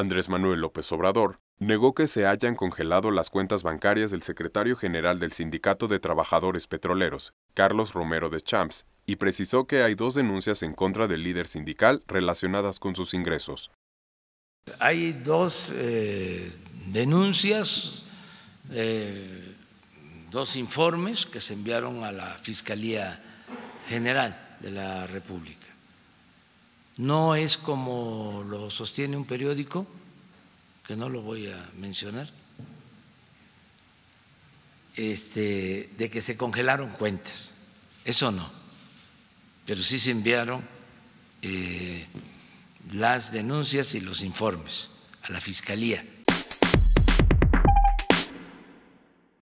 Andrés Manuel López Obrador negó que se hayan congelado las cuentas bancarias del secretario general del Sindicato de Trabajadores Petroleros, Carlos Romero de Champs, y precisó que hay dos denuncias en contra del líder sindical relacionadas con sus ingresos. Hay dos eh, denuncias, eh, dos informes que se enviaron a la Fiscalía General de la República no es como lo sostiene un periódico, que no lo voy a mencionar, este, de que se congelaron cuentas. Eso no. Pero sí se enviaron eh, las denuncias y los informes a la Fiscalía